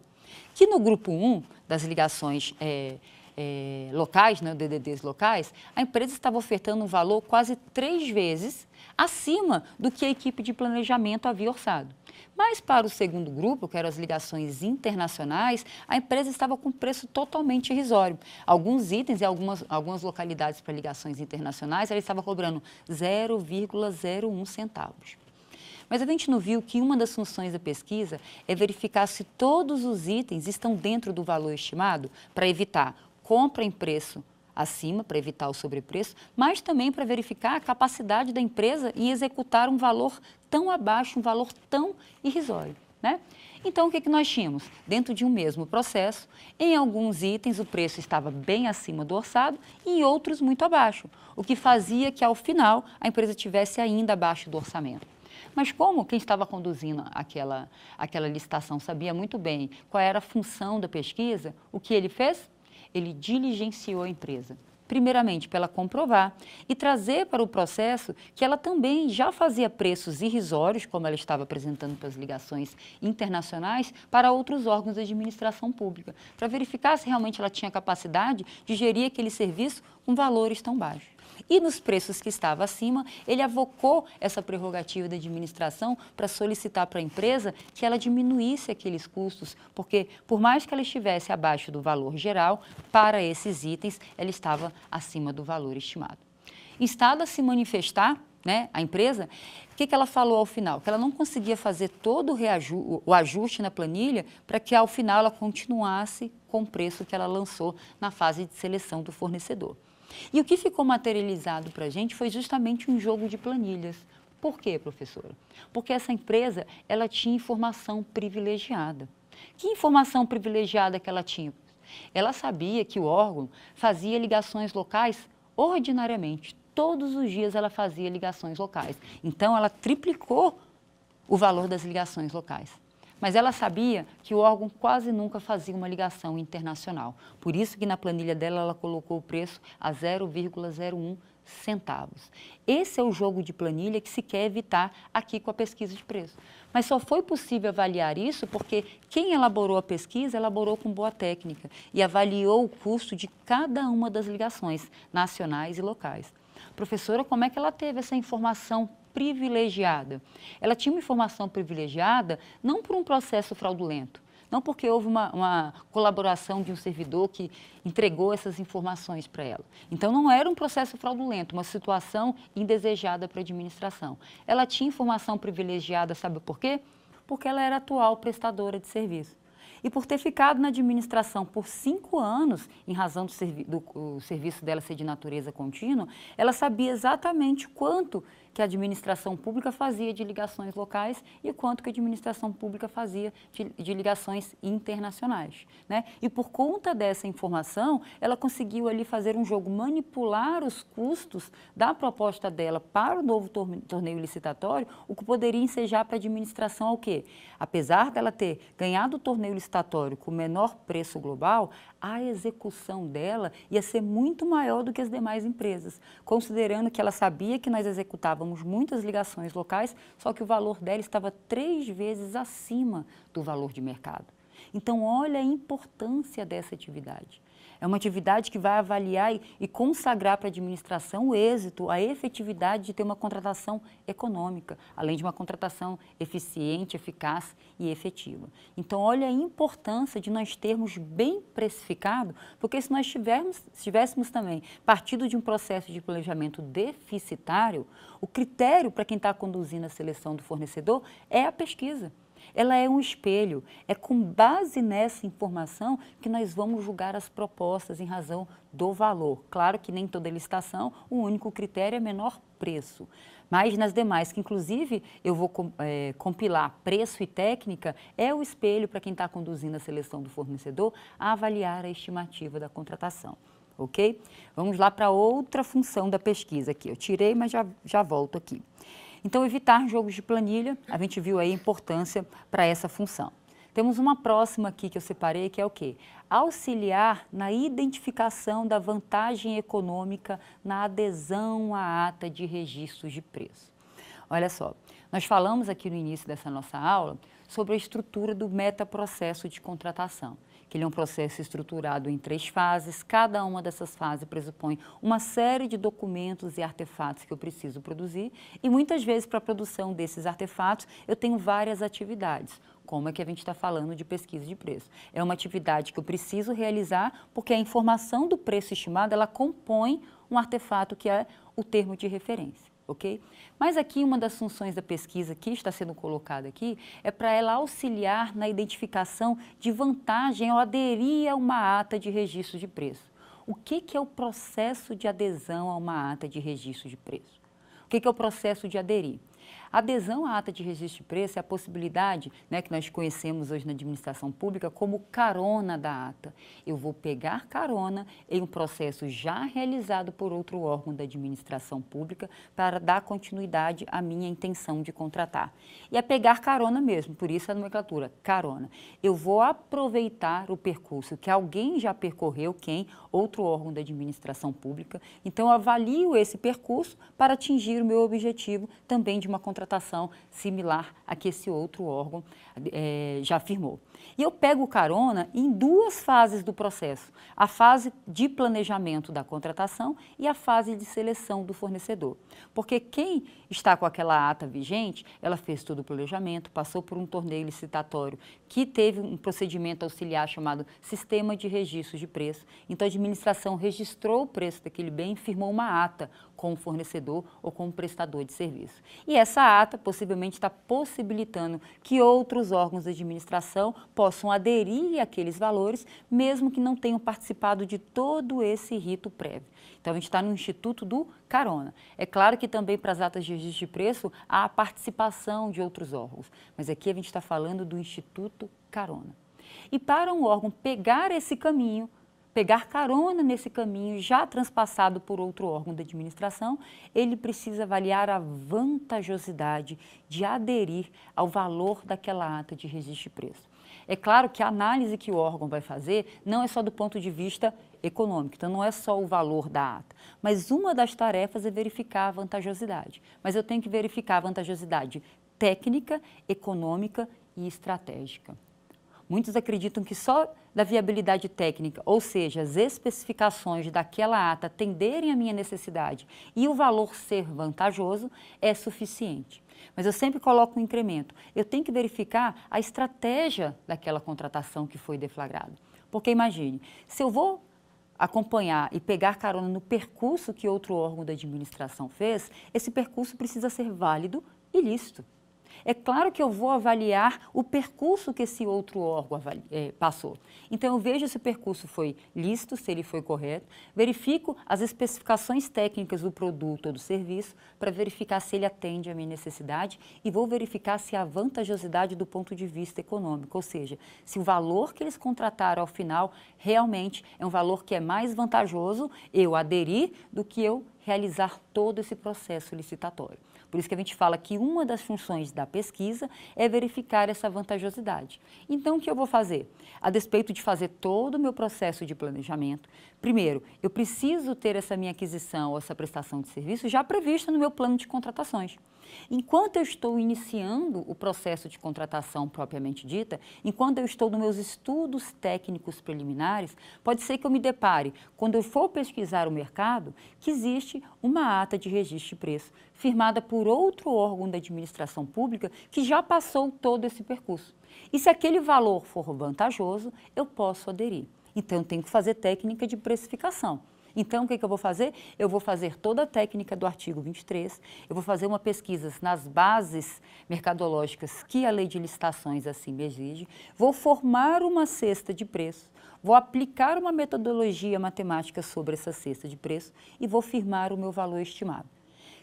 Que no grupo 1 das ligações é, é, locais, né, DDDs locais, a empresa estava ofertando um valor quase três vezes acima do que a equipe de planejamento havia orçado. Mas para o segundo grupo, que eram as ligações internacionais, a empresa estava com preço totalmente irrisório. Alguns itens e algumas, algumas localidades para ligações internacionais, ela estava cobrando 0,01 centavos. Mas a gente não viu que uma das funções da pesquisa é verificar se todos os itens estão dentro do valor estimado para evitar compra em preço acima para evitar o sobrepreço, mas também para verificar a capacidade da empresa em executar um valor tão abaixo, um valor tão irrisório. Né? Então, o que, que nós tínhamos? Dentro de um mesmo processo, em alguns itens o preço estava bem acima do orçado e em outros muito abaixo, o que fazia que, ao final, a empresa tivesse ainda abaixo do orçamento. Mas como quem estava conduzindo aquela, aquela licitação sabia muito bem qual era a função da pesquisa, o que ele fez? ele diligenciou a empresa. Primeiramente, pela comprovar e trazer para o processo que ela também já fazia preços irrisórios, como ela estava apresentando para as ligações internacionais, para outros órgãos da administração pública, para verificar se realmente ela tinha capacidade de gerir aquele serviço com valores tão baixos. E nos preços que estava acima, ele avocou essa prerrogativa da administração para solicitar para a empresa que ela diminuísse aqueles custos, porque por mais que ela estivesse abaixo do valor geral, para esses itens ela estava acima do valor estimado. Instada a se manifestar, né, a empresa, o que, que ela falou ao final? Que ela não conseguia fazer todo o, reaju o ajuste na planilha para que ao final ela continuasse com o preço que ela lançou na fase de seleção do fornecedor. E o que ficou materializado para a gente foi justamente um jogo de planilhas. Por quê, professora? Porque essa empresa ela tinha informação privilegiada. Que informação privilegiada que ela tinha? Ela sabia que o órgão fazia ligações locais ordinariamente. Todos os dias ela fazia ligações locais. Então, ela triplicou o valor das ligações locais mas ela sabia que o órgão quase nunca fazia uma ligação internacional. Por isso que na planilha dela ela colocou o preço a 0,01 centavos. Esse é o jogo de planilha que se quer evitar aqui com a pesquisa de preço. Mas só foi possível avaliar isso porque quem elaborou a pesquisa elaborou com boa técnica e avaliou o custo de cada uma das ligações nacionais e locais. Professora, como é que ela teve essa informação privilegiada. Ela tinha uma informação privilegiada não por um processo fraudulento, não porque houve uma, uma, colaboração de um servidor que entregou essas informações para ela. Então, não era um processo fraudulento, uma situação indesejada para a administração. Ela tinha informação privilegiada, sabe por quê? Porque ela era atual prestadora de serviço. E por ter ficado na administração por cinco anos, em razão do, servi do serviço dela ser de natureza contínua, ela sabia exatamente quanto que a administração pública fazia de ligações locais e quanto que a administração pública fazia de, de ligações internacionais. Né? E por conta dessa informação, ela conseguiu ali fazer um jogo, manipular os custos da proposta dela para o novo torneio licitatório, o que poderia ensejar para a administração o quê? Apesar dela ter ganhado o torneio licitatório com o menor preço global, a execução dela ia ser muito maior do que as demais empresas, considerando que ela sabia que nós executávamos muitas ligações locais, só que o valor dela estava três vezes acima do valor de mercado. Então, olha a importância dessa atividade. É uma atividade que vai avaliar e, e consagrar para a administração o êxito, a efetividade de ter uma contratação econômica, além de uma contratação eficiente, eficaz e efetiva. Então, olha a importância de nós termos bem precificado, porque se nós tivermos, tivéssemos também partido de um processo de planejamento deficitário, o critério para quem está conduzindo a seleção do fornecedor é a pesquisa ela é um espelho. É com base nessa informação que nós vamos julgar as propostas em razão do valor. Claro que nem toda licitação, o único critério é menor preço. Mas nas demais, que inclusive eu vou é, compilar preço e técnica, é o espelho para quem está conduzindo a seleção do fornecedor a avaliar a estimativa da contratação. Ok? Vamos lá para outra função da pesquisa aqui. Eu tirei, mas já, já volto aqui. Então, evitar jogos de planilha, a gente viu aí a importância para essa função. Temos uma próxima aqui que eu separei, que é o quê? Auxiliar na identificação da vantagem econômica na adesão à ata de registros de preço. Olha só, nós falamos aqui no início dessa nossa aula sobre a estrutura do metaprocesso de contratação que ele é um processo estruturado em três fases. Cada uma dessas fases pressupõe uma série de documentos e artefatos que eu preciso produzir e muitas vezes para a produção desses artefatos eu tenho várias atividades como é que a gente está falando de pesquisa de preço. É uma atividade que eu preciso realizar porque a informação do preço estimado, ela compõe um artefato que é o termo de referência ok? Mas aqui uma das funções da pesquisa que está sendo colocada aqui é para ela auxiliar na identificação de vantagem ao aderir a uma ata de registro de preço. O que, que é o processo de adesão a uma ata de registro de preço? O que, que é o processo de aderir? Adesão à ata de registro de preço é a possibilidade né, que nós conhecemos hoje na administração pública como carona da ata. Eu vou pegar carona em um processo já realizado por outro órgão da administração pública para dar continuidade à minha intenção de contratar. E é pegar carona mesmo, por isso a nomenclatura, carona. Eu vou aproveitar o percurso que alguém já percorreu, quem? Outro órgão da administração pública. Então, avalio esse percurso para atingir o meu objetivo também de uma contratação similar a que esse outro órgão é, já afirmou. E eu pego carona em duas fases do processo: a fase de planejamento da contratação e a fase de seleção do fornecedor. Porque quem está com aquela ata vigente, ela fez todo o planejamento, passou por um torneio licitatório que teve um procedimento auxiliar chamado Sistema de Registro de Preço. Então a administração registrou o preço daquele bem e firmou uma ata com o fornecedor ou com o prestador de serviço. E essa ata possivelmente está possibilitando que outros órgãos da administração possam aderir àqueles valores, mesmo que não tenham participado de todo esse rito prévio. Então, a gente está no Instituto do Carona. É claro que também para as atas de registro de preço há a participação de outros órgãos, mas aqui a gente está falando do Instituto Carona. E para um órgão pegar esse caminho, pegar carona nesse caminho já transpassado por outro órgão da administração, ele precisa avaliar a vantajosidade de aderir ao valor daquela ata de registro de preço. É claro que a análise que o órgão vai fazer não é só do ponto de vista econômico, então não é só o valor da ata, mas uma das tarefas é verificar a vantajosidade. Mas eu tenho que verificar a vantajosidade técnica, econômica e estratégica. Muitos acreditam que só da viabilidade técnica, ou seja, as especificações daquela ata atenderem à minha necessidade e o valor ser vantajoso, é suficiente mas eu sempre coloco um incremento. Eu tenho que verificar a estratégia daquela contratação que foi deflagrada. Porque imagine, se eu vou acompanhar e pegar carona no percurso que outro órgão da administração fez, esse percurso precisa ser válido e lícito é claro que eu vou avaliar o percurso que esse outro órgão é, passou. Então, eu vejo se o percurso foi lícito, se ele foi correto, verifico as especificações técnicas do produto ou do serviço para verificar se ele atende à minha necessidade e vou verificar se há vantajosidade do ponto de vista econômico, ou seja, se o valor que eles contrataram ao final realmente é um valor que é mais vantajoso eu aderir do que eu realizar todo esse processo licitatório. Por isso que a gente fala que uma das funções da pesquisa é verificar essa vantajosidade. Então, o que eu vou fazer? A despeito de fazer todo o meu processo de planejamento, primeiro, eu preciso ter essa minha aquisição ou essa prestação de serviço já prevista no meu plano de contratações. Enquanto eu estou iniciando o processo de contratação propriamente dita, enquanto eu estou nos meus estudos técnicos preliminares, pode ser que eu me depare, quando eu for pesquisar o mercado, que existe uma ata de registro de preço firmada por outro órgão da administração pública que já passou todo esse percurso. E se aquele valor for vantajoso, eu posso aderir. Então, eu tenho que fazer técnica de precificação. Então, o que, que eu vou fazer? Eu vou fazer toda a técnica do artigo 23, eu vou fazer uma pesquisa nas bases mercadológicas que a lei de licitações assim me exige, vou formar uma cesta de preços, vou aplicar uma metodologia matemática sobre essa cesta de preço e vou firmar o meu valor estimado.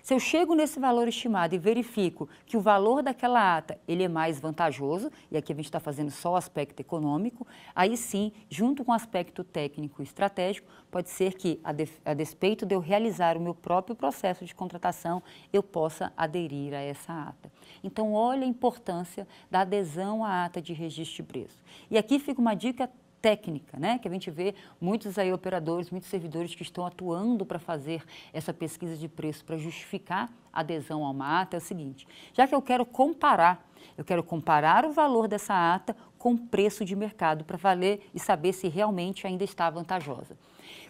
Se eu chego nesse valor estimado e verifico que o valor daquela ata ele é mais vantajoso, e aqui a gente está fazendo só o aspecto econômico, aí sim, junto com o aspecto técnico e estratégico, pode ser que, a, de, a despeito de eu realizar o meu próprio processo de contratação, eu possa aderir a essa ata. Então, olha a importância da adesão à ata de registro de preço. E aqui fica uma dica técnica, né? que a gente vê muitos aí operadores, muitos servidores que estão atuando para fazer essa pesquisa de preço para justificar a adesão a uma ata, é o seguinte, já que eu quero comparar, eu quero comparar o valor dessa ata com preço de mercado para valer e saber se realmente ainda está vantajosa.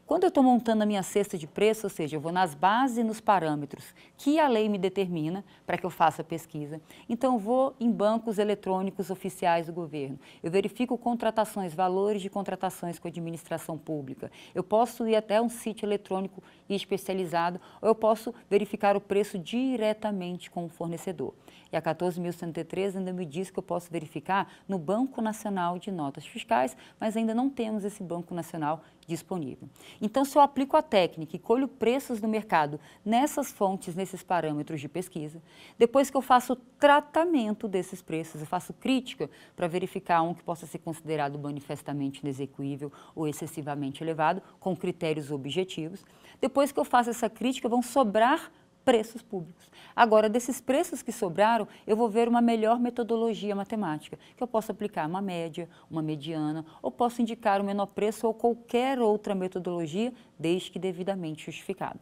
Quando eu estou montando a minha cesta de preço, ou seja, eu vou nas bases e nos parâmetros que a lei me determina para que eu faça a pesquisa, então eu vou em bancos eletrônicos oficiais do governo, eu verifico contratações, valores de contratações com a administração pública, eu posso ir até um sítio eletrônico especializado ou eu posso verificar o preço diretamente com o fornecedor. E a 14.103 ainda me diz que eu posso verificar no Banco Nacional de Notas Fiscais, mas ainda não temos esse Banco Nacional disponível. Então, se eu aplico a técnica e colho preços do mercado nessas fontes, nesses parâmetros de pesquisa, depois que eu faço tratamento desses preços, eu faço crítica para verificar um que possa ser considerado manifestamente inexequível ou excessivamente elevado, com critérios objetivos, depois que eu faço essa crítica, vão sobrar preços públicos. Agora, desses preços que sobraram, eu vou ver uma melhor metodologia matemática, que eu posso aplicar uma média, uma mediana, ou posso indicar o menor preço ou qualquer outra metodologia, desde que devidamente justificado.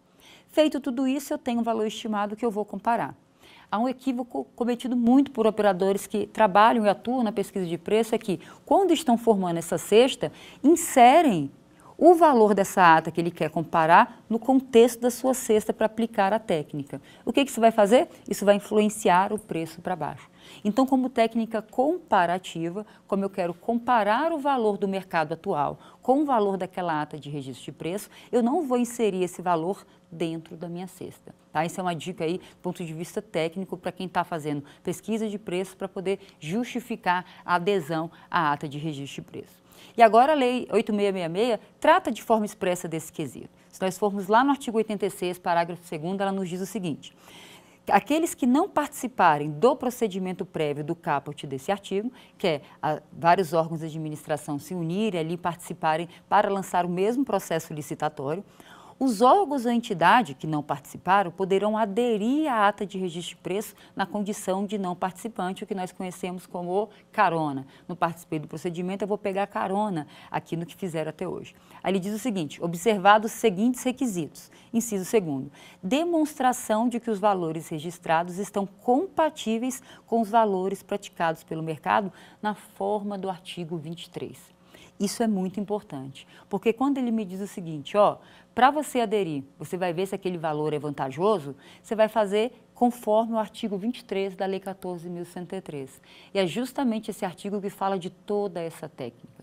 Feito tudo isso, eu tenho um valor estimado que eu vou comparar. Há um equívoco cometido muito por operadores que trabalham e atuam na pesquisa de preço, é que, quando estão formando essa cesta, inserem o valor dessa ata que ele quer comparar no contexto da sua cesta para aplicar a técnica. O que, que isso vai fazer? Isso vai influenciar o preço para baixo. Então, como técnica comparativa, como eu quero comparar o valor do mercado atual com o valor daquela ata de registro de preço, eu não vou inserir esse valor dentro da minha cesta. Tá? Isso é uma dica aí, do ponto de vista técnico, para quem está fazendo pesquisa de preço para poder justificar a adesão à ata de registro de preço. E agora a Lei 8666 trata de forma expressa desse quesito. Se nós formos lá no artigo 86, parágrafo 2, ela nos diz o seguinte aqueles que não participarem do procedimento prévio do caput desse artigo, que é a, vários órgãos de administração se unirem ali e participarem para lançar o mesmo processo licitatório, os órgãos ou entidade que não participaram poderão aderir à ata de registro de preço na condição de não participante, o que nós conhecemos como carona. Não participei do procedimento, eu vou pegar carona aqui no que fizeram até hoje. Aí ele diz o seguinte: observados os seguintes requisitos. Inciso segundo, demonstração de que os valores registrados estão compatíveis com os valores praticados pelo mercado na forma do artigo 23. Isso é muito importante, porque quando ele me diz o seguinte, ó, para você aderir, você vai ver se aquele valor é vantajoso, você vai fazer conforme o artigo 23 da Lei 14.103. E é justamente esse artigo que fala de toda essa técnica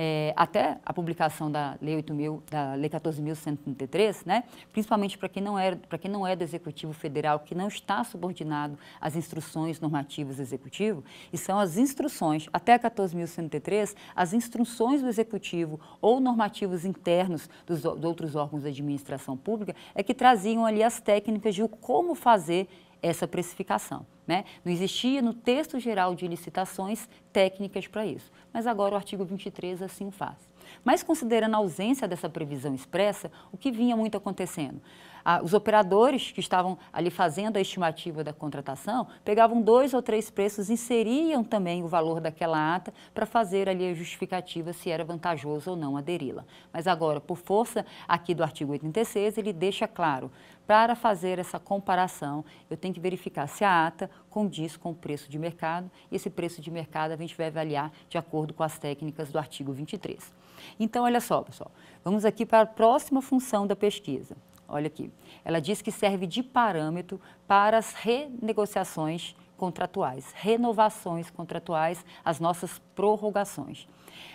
é, até a publicação da Lei 8.000, da Lei 14.133, né, principalmente para quem, não é, quem não é do Executivo Federal, que não está subordinado às instruções normativas do Executivo, e são as instruções, até 14.133, as instruções do Executivo ou normativos internos dos, dos outros órgãos da administração pública, é que traziam ali as técnicas de como fazer essa precificação. Né? Não existia no texto geral de licitações técnicas para isso, mas agora o artigo 23 assim o faz. Mas considerando a ausência dessa previsão expressa, o que vinha muito acontecendo? Ah, os operadores que estavam ali fazendo a estimativa da contratação pegavam dois ou três preços, inseriam também o valor daquela ata para fazer ali a justificativa se era vantajoso ou não aderi-la. Mas agora, por força aqui do artigo 86, ele deixa claro, para fazer essa comparação, eu tenho que verificar se a ata condiz com o preço de mercado, e esse preço de mercado a gente vai avaliar de acordo com as técnicas do artigo 23. Então, olha só, pessoal, vamos aqui para a próxima função da pesquisa. Olha aqui, ela diz que serve de parâmetro para as renegociações contratuais, renovações contratuais, as nossas prorrogações.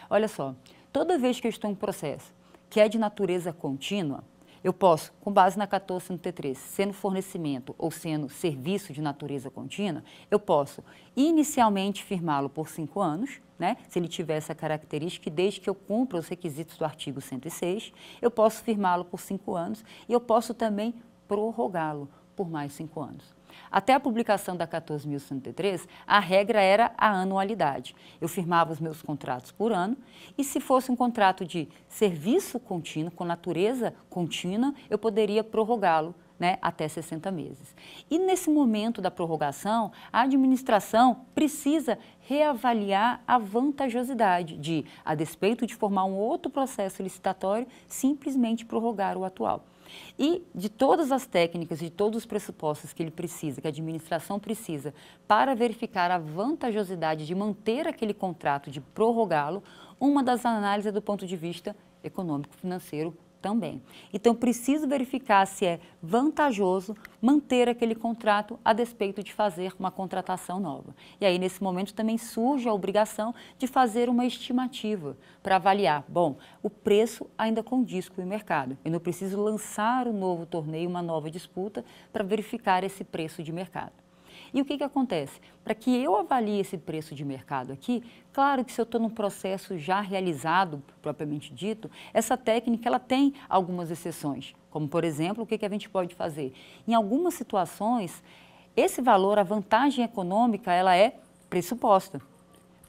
Olha só, toda vez que eu estou em um processo que é de natureza contínua, eu posso, com base na 14 sendo fornecimento ou sendo serviço de natureza contínua, eu posso inicialmente firmá-lo por cinco anos, né, se ele tiver essa característica, desde que eu cumpra os requisitos do artigo 106, eu posso firmá-lo por cinco anos e eu posso também prorrogá-lo por mais cinco anos. Até a publicação da 14.103, a regra era a anualidade. Eu firmava os meus contratos por ano e se fosse um contrato de serviço contínuo, com natureza contínua, eu poderia prorrogá-lo né, até 60 meses. E nesse momento da prorrogação, a administração precisa reavaliar a vantajosidade de, a despeito de formar um outro processo licitatório, simplesmente prorrogar o atual. E de todas as técnicas, de todos os pressupostos que ele precisa, que a administração precisa, para verificar a vantajosidade de manter aquele contrato, de prorrogá-lo, uma das análises é do ponto de vista econômico, financeiro, também. Então, preciso verificar se é vantajoso manter aquele contrato a despeito de fazer uma contratação nova. E aí, nesse momento, também surge a obrigação de fazer uma estimativa para avaliar, bom, o preço ainda condiz com o mercado. Eu não preciso lançar um novo torneio, uma nova disputa, para verificar esse preço de mercado. E o que, que acontece? Para que eu avalie esse preço de mercado aqui, claro que se eu estou num processo já realizado, propriamente dito, essa técnica ela tem algumas exceções. Como, por exemplo, o que, que a gente pode fazer? Em algumas situações, esse valor, a vantagem econômica, ela é pressuposta.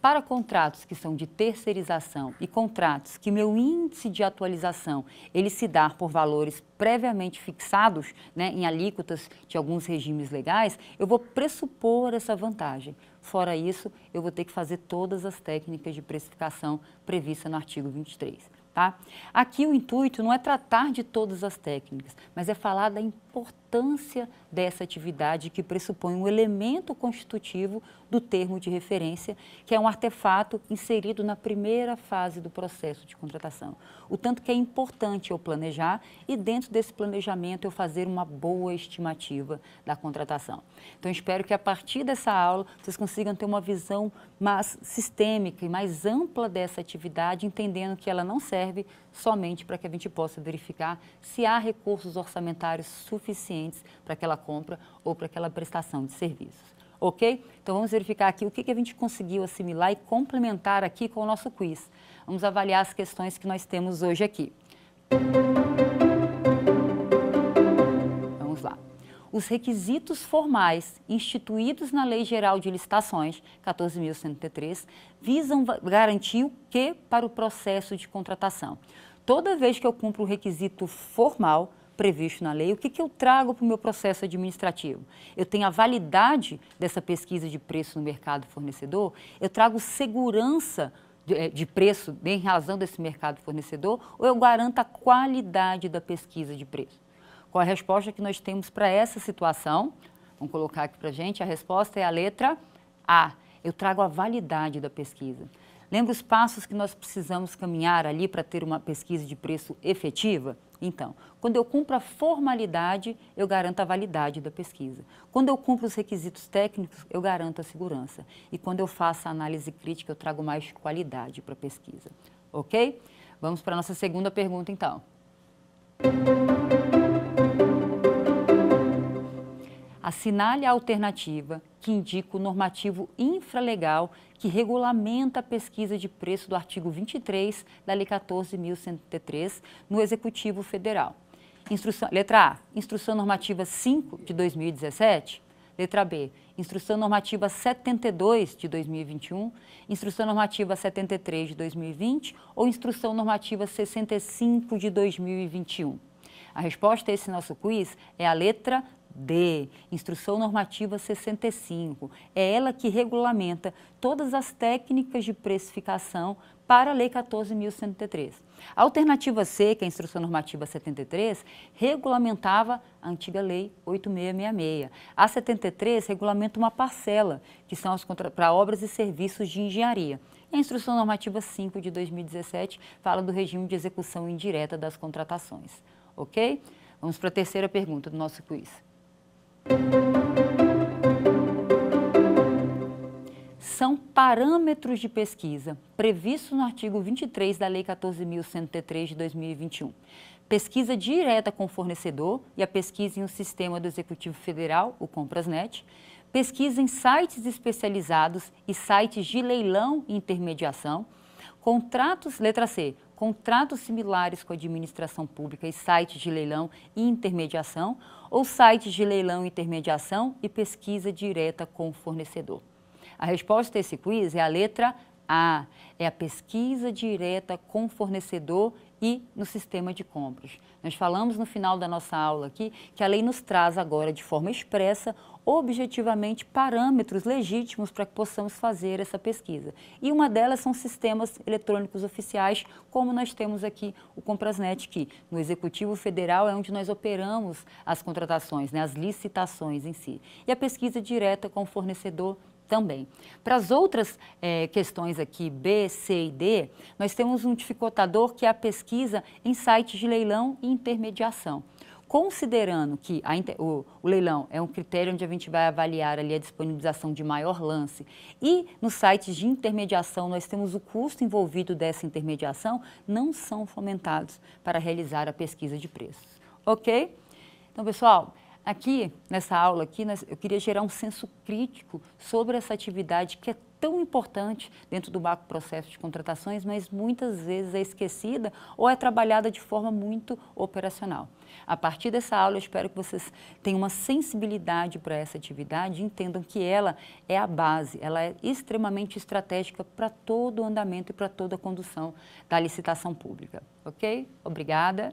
Para contratos que são de terceirização e contratos que meu índice de atualização ele se dá por valores previamente fixados né, em alíquotas de alguns regimes legais, eu vou pressupor essa vantagem. Fora isso, eu vou ter que fazer todas as técnicas de precificação prevista no artigo 23. Tá? Aqui o intuito não é tratar de todas as técnicas, mas é falar da importância importância dessa atividade que pressupõe um elemento constitutivo do termo de referência, que é um artefato inserido na primeira fase do processo de contratação. O tanto que é importante eu planejar e dentro desse planejamento eu fazer uma boa estimativa da contratação. Então espero que a partir dessa aula vocês consigam ter uma visão mais sistêmica e mais ampla dessa atividade, entendendo que ela não serve somente para que a gente possa verificar se há recursos orçamentários suficientes para aquela compra ou para aquela prestação de serviços. Ok? Então vamos verificar aqui o que, que a gente conseguiu assimilar e complementar aqui com o nosso quiz. Vamos avaliar as questões que nós temos hoje aqui. Música os requisitos formais instituídos na Lei Geral de Licitações, 14.103, visam garantir o que para o processo de contratação? Toda vez que eu cumpro o requisito formal, previsto na lei, o que, que eu trago para o meu processo administrativo? Eu tenho a validade dessa pesquisa de preço no mercado fornecedor, eu trago segurança de, eh, de preço em razão desse mercado fornecedor ou eu garanto a qualidade da pesquisa de preço? Qual a resposta que nós temos para essa situação? Vamos colocar aqui para a gente. A resposta é a letra A. Eu trago a validade da pesquisa. Lembra os passos que nós precisamos caminhar ali para ter uma pesquisa de preço efetiva? Então, quando eu cumpro a formalidade, eu garanto a validade da pesquisa. Quando eu cumpro os requisitos técnicos, eu garanto a segurança. E quando eu faço a análise crítica, eu trago mais qualidade para a pesquisa. Ok? Vamos para a nossa segunda pergunta, então. Música assinale a alternativa que indica o normativo infralegal que regulamenta a pesquisa de preço do artigo 23 da Lei 14.103 no Executivo Federal. Instrução, letra A, Instrução Normativa 5 de 2017. Letra B, Instrução Normativa 72 de 2021, Instrução Normativa 73 de 2020 ou Instrução Normativa 65 de 2021. A resposta a esse nosso quiz é a letra D, Instrução Normativa 65. É ela que regulamenta todas as técnicas de precificação para a Lei 14.103. A alternativa C, que é a Instrução Normativa 73, regulamentava a antiga Lei 8666. A 73 regulamenta uma parcela, que são as para obras e serviços de engenharia. E a Instrução Normativa 5 de 2017 fala do regime de execução indireta das contratações. Ok? Vamos para a terceira pergunta do nosso quiz. São parâmetros de pesquisa previstos no artigo 23 da Lei 14.103 de 2021. Pesquisa direta com o fornecedor e a pesquisa em um sistema do Executivo Federal, o Comprasnet, pesquisa em sites especializados e sites de leilão e intermediação, contratos, letra C, contratos similares com a administração pública e sites de leilão e intermediação, ou sites de leilão e intermediação e pesquisa direta com o fornecedor? A resposta a esse quiz é a letra A, é a pesquisa direta com o fornecedor e no sistema de compras. Nós falamos no final da nossa aula aqui que a lei nos traz agora de forma expressa, objetivamente, parâmetros legítimos para que possamos fazer essa pesquisa. E uma delas são sistemas eletrônicos oficiais, como nós temos aqui o Comprasnet, que no Executivo Federal é onde nós operamos as contratações, né, as licitações em si. E a pesquisa direta com o fornecedor também. Para as outras é, questões aqui, B, C e D, nós temos um dificultador que é a pesquisa em sites de leilão e intermediação. Considerando que a, o, o, leilão é um critério onde a gente vai avaliar ali a disponibilização de maior lance e nos sites de intermediação nós temos o custo envolvido dessa intermediação, não são fomentados para realizar a pesquisa de preços. Ok? Então, pessoal, Aqui, nessa aula aqui, eu queria gerar um senso crítico sobre essa atividade que é tão importante dentro do processo de contratações, mas muitas vezes é esquecida ou é trabalhada de forma muito operacional. A partir dessa aula, eu espero que vocês tenham uma sensibilidade para essa atividade e entendam que ela é a base, ela é extremamente estratégica para todo o andamento e para toda a condução da licitação pública. Ok? Obrigada.